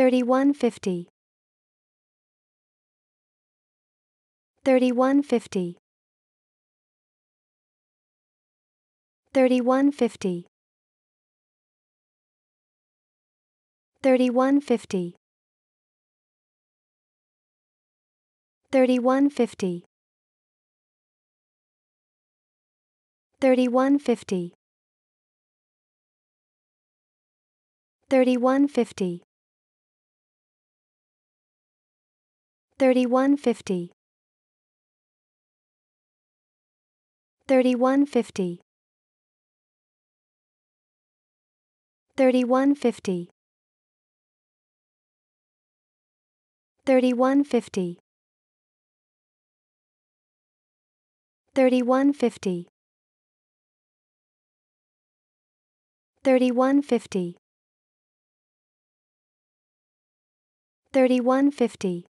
3150 3150 3150 3150 3150 3150 3150 3150 3150 3150 3150 3150 3150 3150